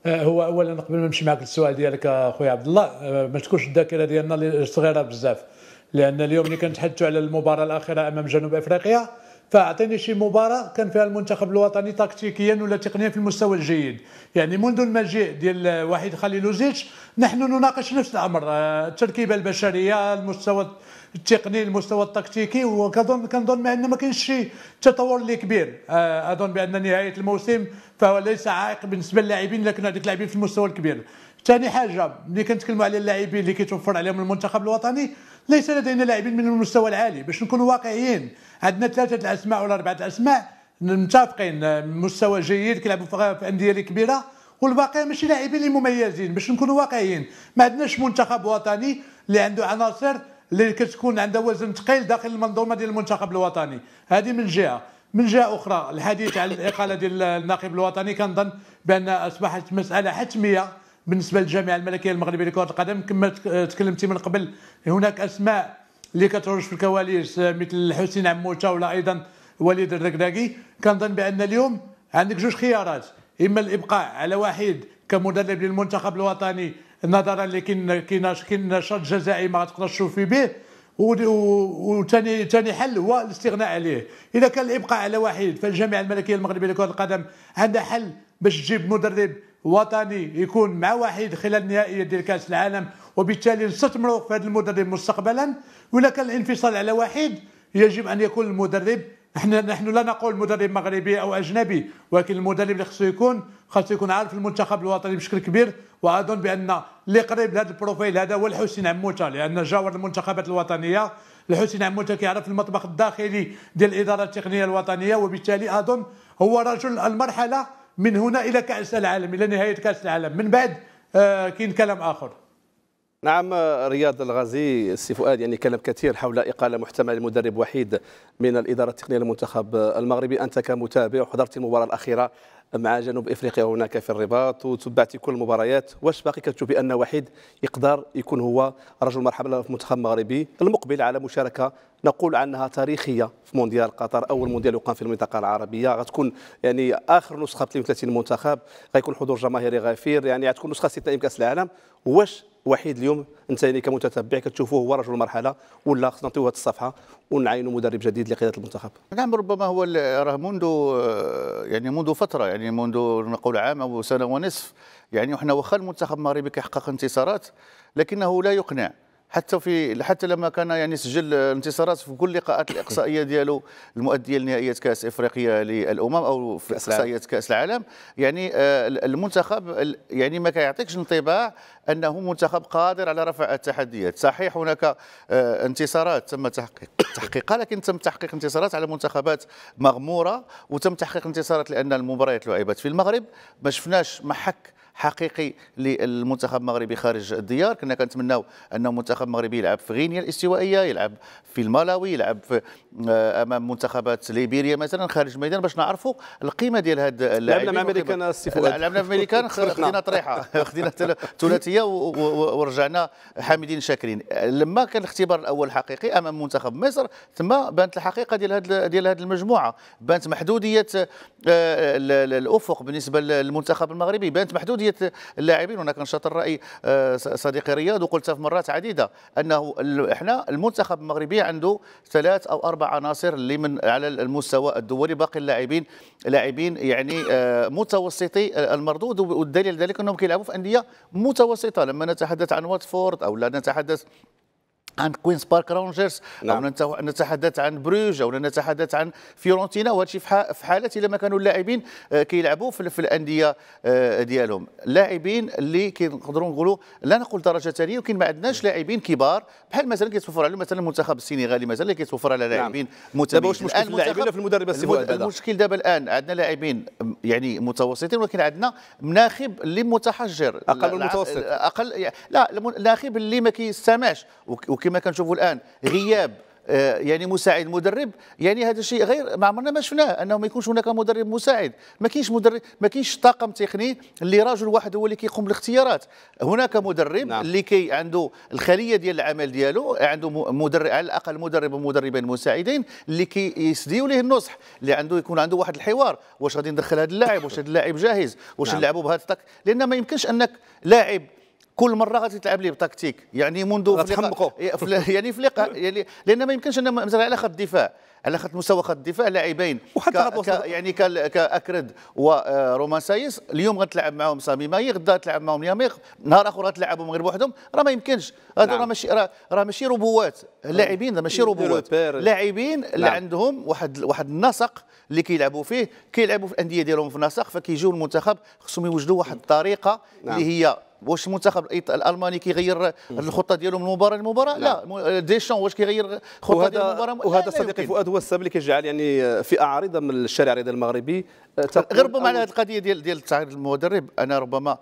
آه، هو اولا قبل ما نمشي معك للسؤال ديالك اخويا آه، عبد الله آه، ما تكونش الذاكره ديالنا صغيره بزاف لان اليوم اللي كنتحدثوا على المباراه الاخيره امام جنوب افريقيا فاعطيني شي مباراه كان فيها المنتخب الوطني تكتيكيا ولا تقنيا في المستوى الجيد يعني منذ المجيء ديال وحيد خليلوزيتش نحن نناقش نفس الامر آه، التركيبه البشريه المستوى التقني المستوى التكتيكي وكنظن كنظن بان ما كاينش شي تطور اللي كبير آه، اظن بان نهايه الموسم فهو ليس عائق بالنسبه للاعبين لكن هذوك اللاعبين في المستوى الكبير ثاني حاجه ملي كنتكلموا على اللاعبين اللي كيتوفر عليهم المنتخب الوطني ليس لدينا لاعبين من المستوى العالي باش نكونوا واقعيين عندنا ثلاثه الاسماء ولا اربعه الاسماء متفقين مستوى جيد كيلعبوا في انديه كبيره والباقي ماشي لاعبين اللي مميزين باش نكونوا واقعيين ما عندناش منتخب وطني اللي عنده عناصر اللي كتكون عندها وزن ثقيل داخل المنظومه ديال المنتخب الوطني هذه من جهه من جهه اخرى الحديث على الاقاله ديال الناخب الوطني كنظن بان اصبحت مساله حتميه بالنسبه للجامعه الملكيه المغربيه لكره القدم كما تكلمتي من قبل هناك اسماء اللي كتروج في الكواليس مثل حسين عموته ولا ايضا وليد الركراكي كنظن بان اليوم عندك جوج خيارات اما الابقاء على واحد كمدرب للمنتخب الوطني نظرا لكن كاين كاين شرط جزائي ما تقدرش تشوفي به وثاني ثاني حل هو الاستغناء عليه اذا كان الابقاء على واحد فالجامعه الملكيه المغربيه لكره القدم عندها حل باش تجيب مدرب وطني يكون مع واحد خلال النهائية ديال كأس العالم وبالتالي نستثمروا في هذا المدرب مستقبلا ولا كان الانفصال على واحد يجب أن يكون المدرب احنا نحن لا نقول مدرب مغربي او اجنبي ولكن المدرب اللي خصو يكون خصو يكون عارف المنتخب الوطني بشكل كبير واظن بان اللي قريب لهذا البروفيل هذا هو الحسين عموته لان جاور المنتخبات الوطنيه الحسين عموته كيعرف المطبخ الداخلي ديال الاداره التقنيه الوطنيه وبالتالي اظن هو رجل المرحله من هنا الى كاس العالم الى نهايه كاس العالم من بعد آه، كاين كلام اخر
نعم رياض الغازي السي فؤاد يعني كلام كثير حول اقاله محتمله لمدرب وحيد من الاداره التقنيه للمنتخب المغربي انت كمتابع حضرت المباراه الاخيره مع جنوب افريقيا هناك في الرباط وتبعتي كل المباريات واش باقي كتشوف بان وحيد يقدر يكون هو رجل مرحبا في المنتخب المغربي المقبل على مشاركه نقول عنها تاريخيه في مونديال قطر اول مونديال يقام في المنطقه العربيه غتكون يعني اخر نسخه 32 منتخب غيكون حضور جماهيري غفير يعني غتكون نسخه استثنائيه كاس العالم واش وحيد اليوم انت يعني كمتتبع كتشوفوه هو رجل المرحله ولا خصنا نعطيوه هذه الصفحه ونعينوا مدرب جديد لقياده المنتخب
نعم ربما هو راه منذ يعني منذ فتره يعني منذ نقول عام او سنه ونصف يعني احنا واخا المنتخب المغربي كيحقق انتصارات لكنه لا يقنع حتى في حتى لما كان يعني سجل انتصارات في كل لقاءات الاقصائيه ديالو المؤديه لنهائيات كاس افريقيا للامم او في اقصائيات كاس العالم يعني آه، المنتخب يعني ما كيعطيكش انطباع انه منتخب قادر على رفع التحديات صحيح هناك آه، انتصارات تم تحقيق تحقيقها لكن تم تحقيق انتصارات على منتخبات مغموره وتم تحقيق انتصارات لان المباريات لعبت في المغرب ما شفناش محك حقيقي للمنتخب المغربي خارج الديار كنا كنتمناو ان المنتخب المغربي يلعب في غينيا الاستوائيه يلعب في الملاوي يلعب في آه، امام منتخبات ليبيريا مثلا خارج الميدان باش نعرفوا القيمه ديال هاد اللاعبين لعبنا مع امريكان السي فؤاد لعبنا في امريكان خدينا طريحه خدينا ثلاثيه ورجعنا حامدين شاكرين لما كان الاختبار الاول حقيقي امام منتخب مصر ثم بانت الحقيقه ديال هاد ديال هاد المجموعه بانت محدوديه آه، الافق بالنسبه للمنتخب المغربي بانت محدوديه قضيه اللاعبين وانا نشاط راي آه، صديقي رياض وقلتها في مرات عديده انه احنا المنتخب المغربي عنده ثلاث او اربع عناصر اللي من على المستوى الدولي باقي اللاعبين لاعبين يعني آه، متوسطي آه، المردود والدليل ذلك انهم كيلعبوا في انديه متوسطه لما نتحدث عن واتفورد او لا نتحدث عن كوينز بارك رونجرز نعم. او نتحدث عن بروج او نتحدث عن فيورنتينا وهذا الشيء في حاله الا ما كانوا اللاعبين آه، كيلعبوا في الانديه آه، ديالهم لاعبين اللي كنقدروا نقولوا لا نقول درجه ثانيه ولكن ما عندناش نعم. لاعبين كبار بحال مثلا كيتوفر على مثلا المنتخب السنغالي مثلا اللي كيتوفر على نعم. لاعبين نعم. متميزين واش المشكل اللاعبين في المدرب المشكل دابا الان عندنا لاعبين يعني متوسطين ولكن عندنا مناخب اللي متحجر اقل المتوسط اقل لا, الناخب اللي ما كيستمعش كما كنشوفوا الان غياب آه، يعني مساعد مدرب يعني هذا الشيء غير ما عمرنا ما شفناه انه ما يكونش هناك مدرب مساعد ما كاينش مدرب ما كاينش طاقم تقني اللي راجل واحد هو اللي كيقوم بالاختيارات هناك مدرب نعم. اللي كي عنده الخليه ديال العمل ديالو عنده مدرب على الاقل مدرب ومدربين مساعدين اللي كيسديو ليه النصح اللي عنده يكون عنده واحد الحوار واش غادي ندخل هذا اللاعب واش هذا اللاعب جاهز واش نعم. نلعبوا بهذا لان ما يمكنش انك لاعب كل مره غادي تلعب ليه بتكتيك يعني منذ غتحمقوا يعني في لقاء يعني لان ما يمكنش ان مثلا على خط الدفاع على خط مستوى خط الدفاع لاعبين وحتى ك... ك... يعني ك... كاكرد ورومان آه، سايس اليوم غتلعب معاهم سامي ماي غدا تلعب معاهم ياميخ نهار اخر غتلعبهم غير بوحدهم راه ما يمكنش نعم. راه ماشي راه ماشي روبوات اللاعبين ماشي روبوات لاعبين نعم. اللي عندهم واحد واحد النسق اللي كيلعبوا فيه كيلعبوا في الانديه ديالهم في النسق فكيجيو المنتخب خصهم يوجدوا واحد نعم. الطريقه اللي هي واش المنتخب الالماني كيغير الخطه ديالو من مباراه لمباراه نعم. لا, لا. ديشون واش كيغير الخطه ديال المباراه مباراه وهذا صديقي فؤاد
هو السبب اللي كيجعل يعني فئه عريضه من الشارع الرياضي المغربي آه، غير ربما على هذه القضيه ديال ديال تعيير المدرب انا ربما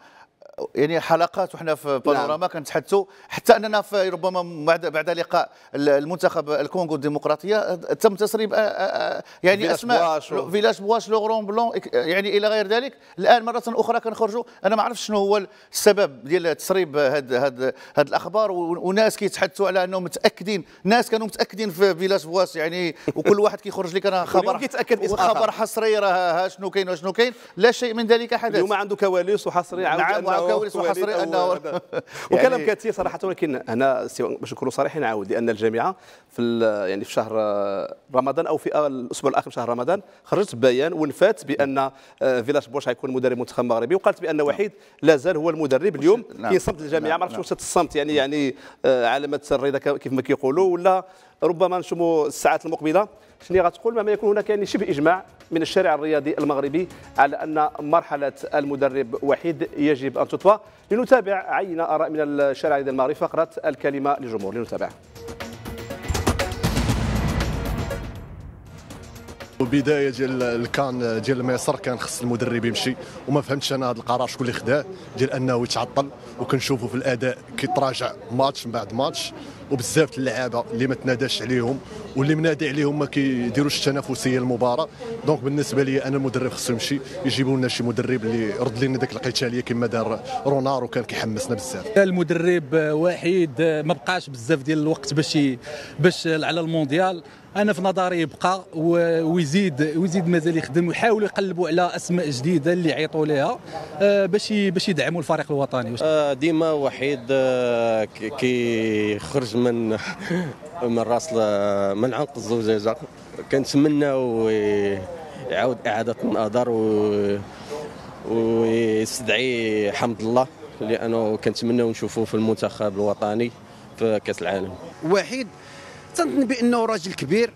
يعني حلقات
وحنا في نعم. بانوراما نعم. كنتحدثوا حتى اننا في ربما بعد بعد لقاء المنتخب الكونغو الديمقراطيه تم تسريب يعني اسماء فيلاج بواش غرون بلون يعني الى غير ذلك الان مره اخرى كنخرجوا انا ما عرفتش شنو هو السبب ديال تسريب هاد هاد هاد الاخبار وناس كيتحدثوا على انهم متاكدين ناس كانوا متاكدين في فيلاج بواس يعني وكل واحد كيخرج لك انا خبر كيتاكد خبر حصري راه شنو كاين وشنو كاين لا شيء من ذلك حدث اليوم عنده كواليس وحصري نعم كونس وحصري انه
وكلام يعني كثير صراحه ولكن هنا باش نكونوا صريحين نعاود لان الجامعه في يعني في شهر رمضان او في الاسبوع الاخر من شهر رمضان خرجت بيان ونفات بان آه، فيلاش بوش غيكون مدرب منتخب مغربي وقالت بان نعم. وحيد لا زال هو المدرب اليوم في نعم. صمت الجامعه ما نعم. عرفتش واش الصمت يعني يعني آه، علامه الرضا كيف ما كيقولوا ولا ربما نشوفوا الساعات المقبله شنو غتقول ما يكون هناك يعني شبه اجماع من الشارع الرياضي المغربي على أن مرحلة المدرب وحيد يجب أن تطوى لنتابع عينة آراء من الشارع الرياضي المغربي فقرة الكلمة للجمهور لنتابع
البدايه ديال الكان ديال مصر كان خص المدرب يمشي وما فهمتش انا هذا القرار شكون اللي خداه ديال انه يتعطل وكنشوفوا في الاداء كيتراجع ماتش من بعد ماتش وبزاف اللعابه اللي ما تناداش عليهم واللي منادي عليهم ما كيديروش التنافسيه المباراه دونك بالنسبه لي انا المدرب خصو يمشي يجيبوا لنا شي مدرب اللي رد لنا ديك القتاليه كما دار رونار وكان كيحمسنا بزاف المدرب وحيد ما بقاش بزاف ديال الوقت باش باش على المونديال انا في نظري يبقى ويزيد ويزيد مازال يخدم ويحاولوا
يقلبوا على اسماء جديده اللي يعيطوا لها آه، باش باش يدعموا الفريق الوطني آه، ديما وحيد آه، كيخرج من من راس
من عنق الزجاجه كنتمناو يعاود اعاده النظر و ويستدعي حمد الله لانه
كنتمناو نشوفوه في المنتخب الوطني في كاس العالم وحيد تنظن بانه راجل كبير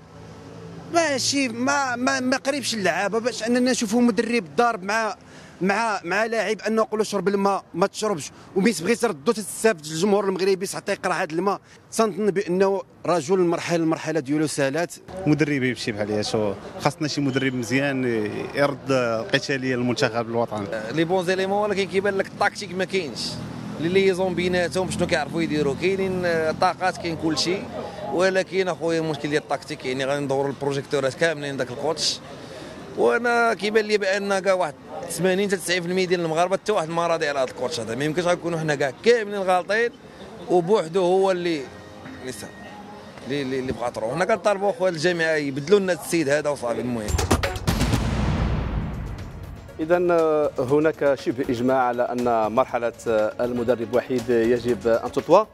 ماشي ما ما, ما قريبش اللعابه باش اننا نشوفوا مدرب ضارب مع مع مع لاعب انه نقول له شرب الماء ما تشربش وما تبغيش تردو تستافد الجمهور المغربي حتى يقرا هذا الماء تنظن بانه رجل المرحله المرحله ديالو سالات مدرب يمشي بحال شو خاصنا شي مدرب مزيان يرد القتاليه للمنتخب الوطني لي بون زيليمون ولكن كيبان لك التاكتيك ما كاينش ليزون بيناتهم شنو كيعرفوا يديروا كاينين آه، طاقات كاين كلشي ولكن اخويا المشكل ديال التكتيك يعني غندوروا البروجيكتورات كاملين داك الكوتش وانا كيبان لي بان كاع واحد 80 حتى 90% ديال المغاربه حتى واحد ما راضي على هذا الكوتش هذا ما يمكنش غنكونوا حنا كاع كاملين غالطين وبوحدو هو اللي اللي اللي بغا طرو حنا كنطالبوا اخويا الجامعه يبدلوا لنا السيد هذا وصافي المهم إذا آه، هناك شبه إجماع على أن مرحلة آه، المدرب وحيد يجب أن تطوى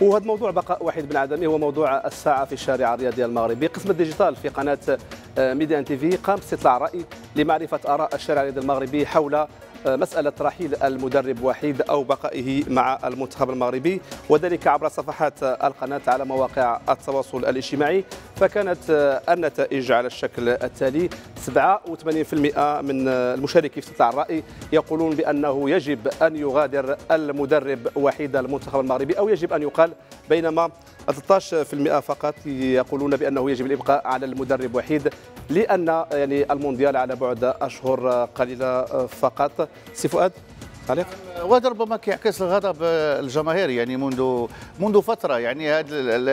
وهذا موضوع بقاء وحيد بن عدمي هو موضوع الساعة في الشارع الرياضي المغربي قسم الديجيتال في قناة آه، ميديا تي في قام باستطلاع رأي لمعرفة آراء الشارع الرياضي المغربي حول مسألة رحيل المدرب وحيد أو بقائه مع المنتخب المغربي وذلك عبر صفحات القناة على مواقع التواصل الاجتماعي فكانت آه، النتائج على الشكل التالي 87% من آه، المشاركين في استطلاع الرأي يقولون بأنه يجب أن يغادر المدرب وحيد المنتخب المغربي أو يجب أن يقال بينما 13% فقط يقولون بأنه يجب الإبقاء على المدرب وحيد لأن آه، يعني المونديال على بعد أشهر قليلة فقط سي فؤاد تعليق
آه، وهذا ربما كيعكس الغضب آه، الجماهيري يعني منذ منذ فتره يعني هذا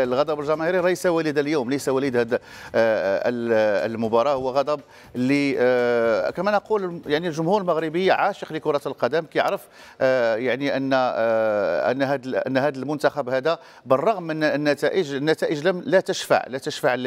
الغضب الجماهيري ليس وليد اليوم ليس وليد هذا آه، المباراه هو غضب اللي كما نقول يعني الجمهور المغربي عاشق لكره القدم كيعرف يعني ان ان هذا ان هذا المنتخب هذا بالرغم من النتائج النتائج لم لا تشفع لا تشفع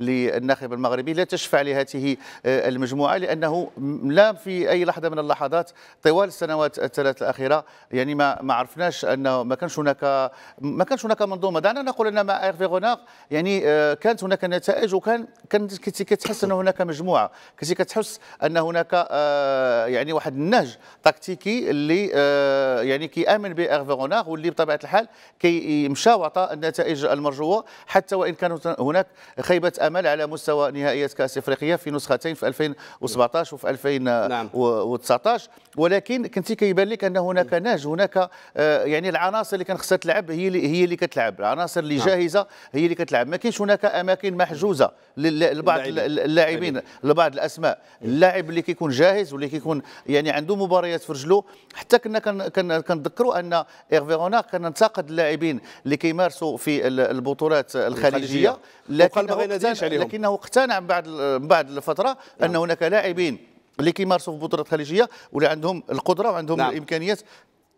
للناخب المغربي لا تشفع لهذه المجموعه لانه لا في اي لحظه من اللحظات طوال السنوات الثلاث الاخيره يعني ما ما عرفناش انه ما كانش هناك ما كانش هناك منظومه دعنا نقول ان مع ايرفي غوناغ يعني آه، كانت هناك نتائج وكان كانت كتحس ان هناك مجموعه كنت كتحس ان هناك آه، يعني واحد النهج تكتيكي اللي آه، يعني كيامن بايرفي غوناغ واللي بطبيعه الحال كيمشى وعطى النتائج المرجوه حتى وان كان هناك خيبه امل على مستوى نهائيات كاس افريقيا في نسختين في 2017 وفي 2019 نعم. ولكن كنت كيبان لك ان هناك نهج هناك آه، يعني العناصر اللي كان خصها تلعب هي اللي هي اللي كتلعب العناصر اللي نعم. جاهزه هي اللي كتلعب ما كاينش هناك اماكن محجوزه لبعض اللاعبين لبعض الاسماء اللاعب اللي كيكون جاهز واللي كيكون يعني عنده مباريات في رجله حتى كنا كنذكروا ان ايرفي رونار كان انتقد اللاعبين اللي كيمارسوا في البطولات الخليجيه لكنه اقتنع بعد بعد الفتره نعم. ان هناك لاعبين اللي كيمارسوا في بطولات خليجيه واللي عندهم القدره وعندهم نعم. الامكانيات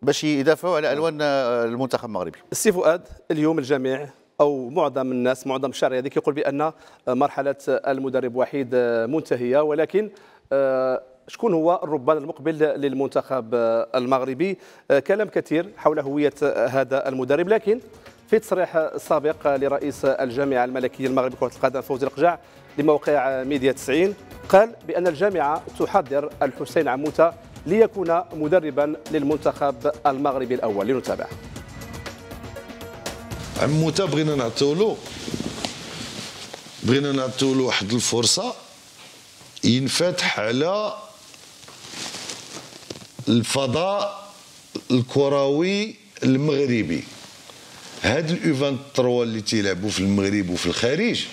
باش يدافعوا على الوان
آه، المنتخب المغربي السي فؤاد اليوم الجميع او معظم الناس معظم الشارع هذيك كيقول بان مرحله المدرب وحيد آه، منتهيه ولكن آه، شكون هو الربان المقبل للمنتخب المغربي كلام كثير حول هويه هذا المدرب لكن في تصريح سابق لرئيس الجامعه الملكيه المغربيه لكره القدم فوزي القجاع لموقع ميديا 90 قال بأن الجامعة تحضر الحسين عموتة ليكون مدربا للمنتخب المغربي الأول لنتابع
عموتة بغينا له بغينا له واحد الفرصة ينفتح على الفضاء الكروي المغربي هاد الايفنت 3 اللي تيلعبوا في المغرب وفي الخارج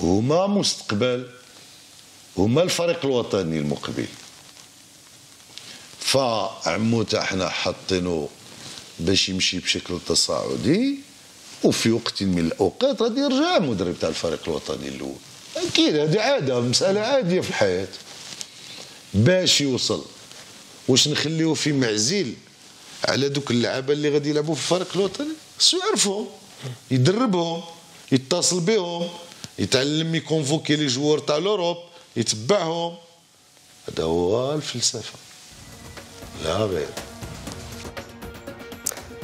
هما مستقبل هما الفريق الوطني المقبل فعمو حنا حاطينو باش يمشي بشكل تصاعدي وفي وقت من الاوقات غادي يرجع مدرب تاع الفريق الوطني الاول اكيد هذه عاده مساله عاديه في الحياه باش يوصل واش نخليوه في معزل على دوك اللعابه اللي غادي يلعبوا في الفريق الوطني خصو يعرفهم يدربهم يتصل بهم يتعلم يكونفوكي لي جوار تاع لوروب يتبعهم هذا هو الفلسفه لا غير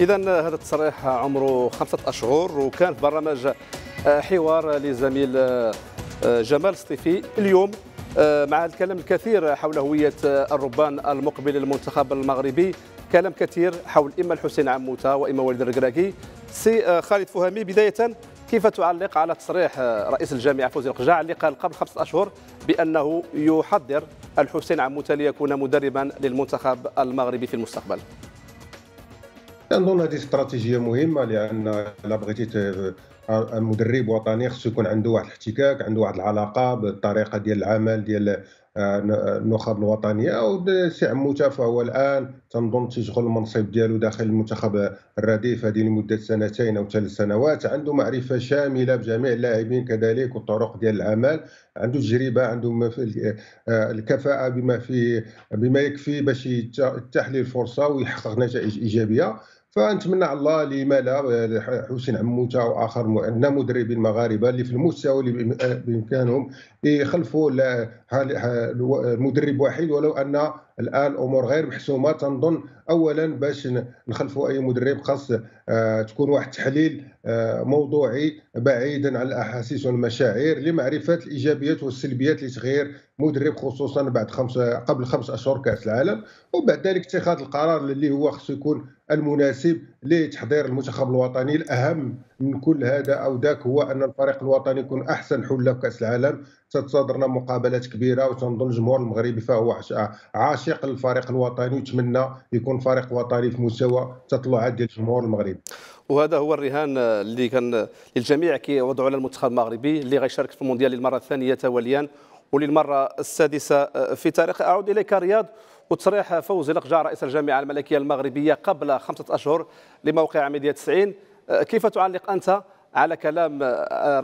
اذا هذا التصريح عمره خمسه اشهر وكان في برنامج آه، حوار لزميل آه، آه، جمال سطيفي اليوم مع الكلام الكثير حول هويه الربان المقبل للمنتخب المغربي كلام كثير حول اما الحسين عموته واما والد الركراكي سي خالد فهمي بدايه كيف تعلق على تصريح رئيس الجامعه فوزي القجاع اللي قال قبل خمسة اشهر بانه يحضر الحسين عموته ليكون مدربا للمنتخب المغربي في المستقبل
نظن هذه استراتيجيه مهمه لان لا بغيتي آه، مدرب وطني خصو يكون عنده واحد الاحتكاك عنده واحد العلاقه بالطريقه ديال العمل ديال النخب الوطنيه او سي عموته فهو الان تنظن تشغل المنصب ديالو داخل المنتخب الرديف هذه لمده سنتين او ثلاث سنوات عنده معرفه شامله بجميع اللاعبين كذلك والطرق ديال العمل عنده تجربه عنده آه، الكفاءه بما في بما يكفي باش لي الفرصه ويحقق نتائج ايجابيه فنتمنى على الله لما لا حسين عموته واخر عندنا مدربين مغاربه اللي في المستوى اللي آه، بامكانهم يخلفوا مدرب واحد ولو ان الان امور غير محسومه تنظن اولا باش نخلفوا اي مدرب خاص آه، تكون واحد التحليل آه، موضوعي بعيدا عن الاحاسيس والمشاعر لمعرفه الايجابيات والسلبيات لتغيير مدرب خصوصا بعد خمس قبل خمس اشهر كاس العالم وبعد ذلك اتخاذ القرار اللي هو خصو يكون المناسب لتحضير المنتخب الوطني الاهم من كل هذا او ذاك هو ان الفريق الوطني يكون احسن حله في كاس العالم تتصادرنا مقابلات كبيره وتنظن الجمهور المغربي فهو عاشق للفريق الوطني ويتمنى يكون فريق وطني في مستوى تطلعات ديال الجمهور المغربي
وهذا هو الرهان اللي كان للجميع كيوضعوا على المنتخب المغربي اللي غيشارك في المونديال للمره الثانيه تواليا وللمره السادسه في تاريخ اعود اليك رياض وتصريح فوزي لقجع رئيس الجامعة الملكية المغربية قبل خمسة أشهر لموقع عملية 90 كيف تعلق أنت على كلام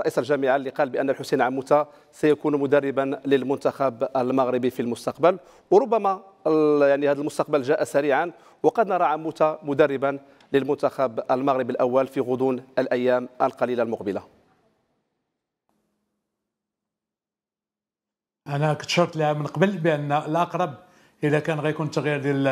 رئيس الجامعة اللي قال بأن الحسين عموتة سيكون مدربا للمنتخب المغربي في المستقبل وربما يعني هذا المستقبل جاء سريعا وقد نرى عموتة مدربا للمنتخب المغربي الأول في غضون الأيام القليلة المقبلة
أنا كنت شرط لها من قبل بأن الأقرب اذا كان غيكون التغيير ديال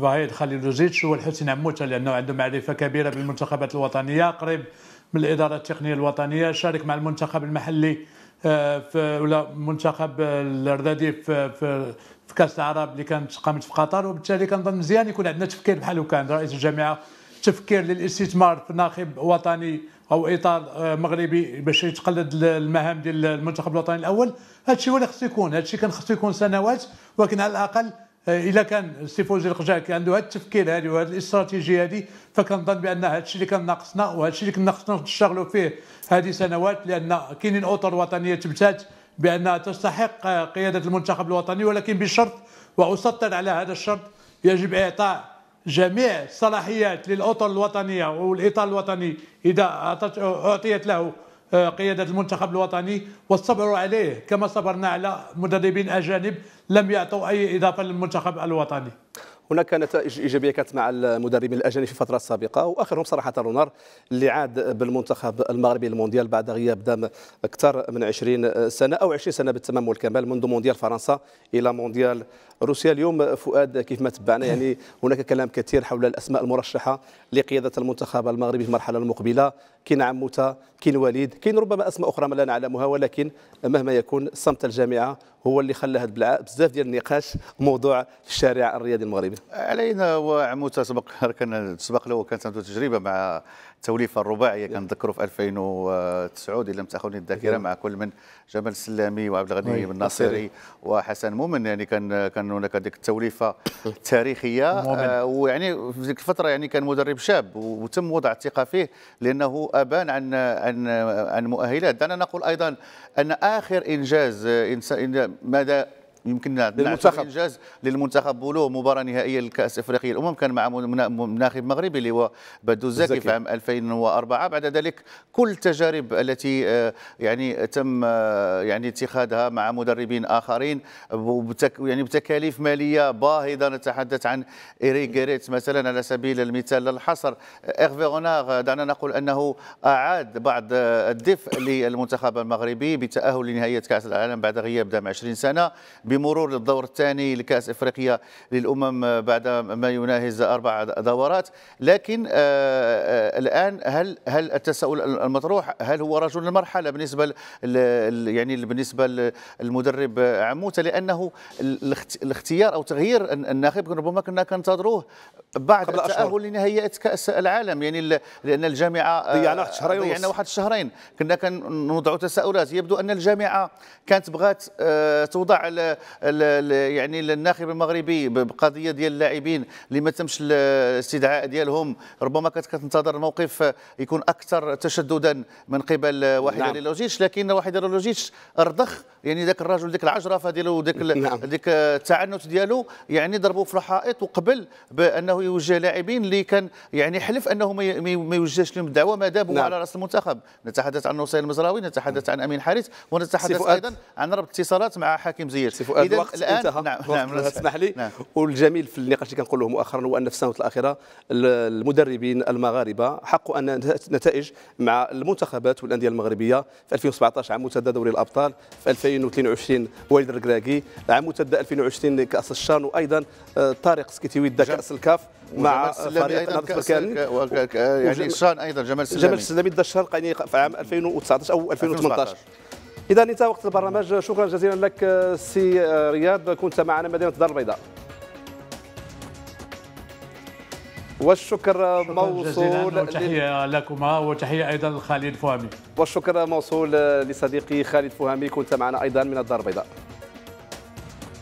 فايد خليلوزيتش الحسين عموته لانه عنده معرفه كبيره بالمنتخبات الوطنيه قريب من الاداره التقنيه الوطنيه شارك مع المنتخب المحلي آه، في ولا منتخب الردادي في, في في كاس العرب اللي كانت قامت في قطر وبالتالي كنظن مزيان يكون عندنا تفكير بحال كان رئيس الجامعه تفكير للاستثمار في ناخب وطني او اطار آه، مغربي باش يتقلد المهام ديال المنتخب الوطني الاول هادشي هو اللي خصو يكون هادشي كان خصو يكون سنوات ولكن على الاقل إيه، الا كان السي فوزي كان عنده هذا التفكير هذه وهذه الاستراتيجيه هذه فكنظن بان هذا الشيء اللي كان ناقصنا وهذا الشيء اللي كنا خصنا نشتغلوا فيه هذه سنوات لان كاينين اطر وطنيه تبتات بانها تستحق قياده المنتخب الوطني ولكن بشرط واسطر على هذا الشرط يجب اعطاء جميع الصلاحيات للاطر الوطنيه والاطار الوطني اذا اعطيت له آه، قيادة المنتخب الوطني والصبر عليه كما صبرنا على مدربين أجانب لم يعطوا أي إضافة للمنتخب الوطني
هناك نتائج ايجابيه كانت مع المدربين الاجانب في الفتره سابقه واخرهم صراحه رونار اللي عاد بالمنتخب المغربي المونديال بعد غياب دام اكثر من 20 سنه او 20 سنه بالتمام والكمال منذ مونديال فرنسا الى مونديال روسيا اليوم فؤاد كيف ما تبعنا يعني هناك كلام كثير حول الاسماء المرشحه لقياده المنتخب المغربي في المرحله المقبله كاين عموته كاين وليد كاين ربما اسماء اخرى ما لا نعلمها ولكن مهما يكون صمت الجامعه هو اللي خلى هذا البلعاء بزاف ديال النقاش موضوع في الشارع الرياضي المغربي علينا وعموته سبق
كان سبق له كانت عنده تجربه مع التوليفه الرباعيه كنذكروا في 2009 اذا لم تاخذني الذاكره مع كل من جمال السلامي وعبد الغني طيب، بن طيب. ناصري وحسن مؤمن يعني كان كان هناك ديك التوليفه التاريخيه آه، ويعني في ديك الفتره يعني كان مدرب شاب وتم وضع الثقه فيه لانه ابان عن عن عن مؤهلات دعنا نقول ايضا ان اخر انجاز إنسان ماذا يمكن للمنتخب انجاز للمنتخب بولو مباراه نهائيه لكاس افريقيا الامم كان مع مناخب مغربي اللي هو بدو الزكي في عام 2004 بعد ذلك كل التجارب التي آه، يعني تم آه، يعني اتخاذها مع مدربين اخرين يعني بتكاليف ماليه باهظه نتحدث عن إريك غيريت مثلا على سبيل المثال للحصر آه، إيرفي غونار دعنا نقول أنه أعاد بعض الدفء للمنتخب المغربي بتأهل لنهائية كأس العالم بعد غياب دام 20 سنة بمرور الدور الثاني لكأس إفريقيا للأمم بعد ما يناهز أربع دورات لكن آه، آه، الآن هل هل التساؤل المطروح هل هو رجل المرحلة بالنسبة يعني بالنسبة للمدرب عموتة لأنه الاختيار أو تغيير الناخب ربما كنا كنتظروه بعد التأهل لنهائيات كأس العالم يعني لأن الجامعة ضيعنا آه، واحد شهرين ضيعنا واحد الشهرين كنا كنوضعوا تساؤلات يبدو أن الجامعة كانت بغات توضع يعني الناخب المغربي بقضيه ديال اللاعبين اللي ما تمش الاستدعاء ديالهم ربما كانت كتنتظر موقف يكون اكثر تشددا من قبل واحد نعم. لوجيتش لكن واحد لوجيتش رضخ يعني ذاك الرجل ديك العجرفه ديالو ديك نعم. ديك التعنت ديالو يعني ضربوا في الحائط وقبل بانه يوجه لاعبين اللي كان يعني حلف انه ما يوجهش لهم الدعوه ما دابوا نعم. على راس المنتخب نتحدث عن نصير المزراوي نتحدث عن امين حارث ونتحدث ايضا عن ربط اتصالات مع حاكم زياش هذا الوقت انتهى نعم نعم اسمح
لي نعم. والجميل في النقاش اللي كنقول مؤخرا هو ان في السنوات الاخيره المدربين المغاربه حقوا ان نتائج مع المنتخبات والانديه المغربيه في 2017 عام منتدى دوري الابطال في 2022 وليد الركراكي عام منتدى 2020 كاس الشان وايضا آه، طارق سكيتيوي دا كاس الكاف مع فريق نادي بركان يعني الشان ايضا جمال السلامي جمال السلامي دا الشان في عام 2019 او 2018 اذا انتهى وقت البرنامج شكرا جزيلا لك آه، سي آه، رياض كنت معنا مدينه الدار البيضاء
والشكر آه، موصول وتحية لكما وتحية أيضا لخالد فهمي
والشكر موصول لصديقي خالد فهمي كنت معنا أيضا من الدار البيضاء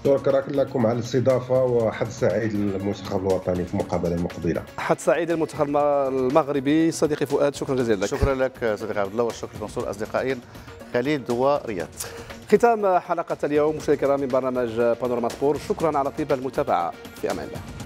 شكرا لكم على الاستضافة وحد سعيد للمنتخب الوطني في المقابلة المقبلة
حد سعيد المنتخب المغربي صديقي فؤاد شكرا جزيلا لك شكرا لك صديقي عبد الله والشكر موصول أصدقائي خالد ورياض ختام حلقة اليوم مشاهدينا من برنامج بانوراما سبور شكرا على طيب المتابعة في أمان الله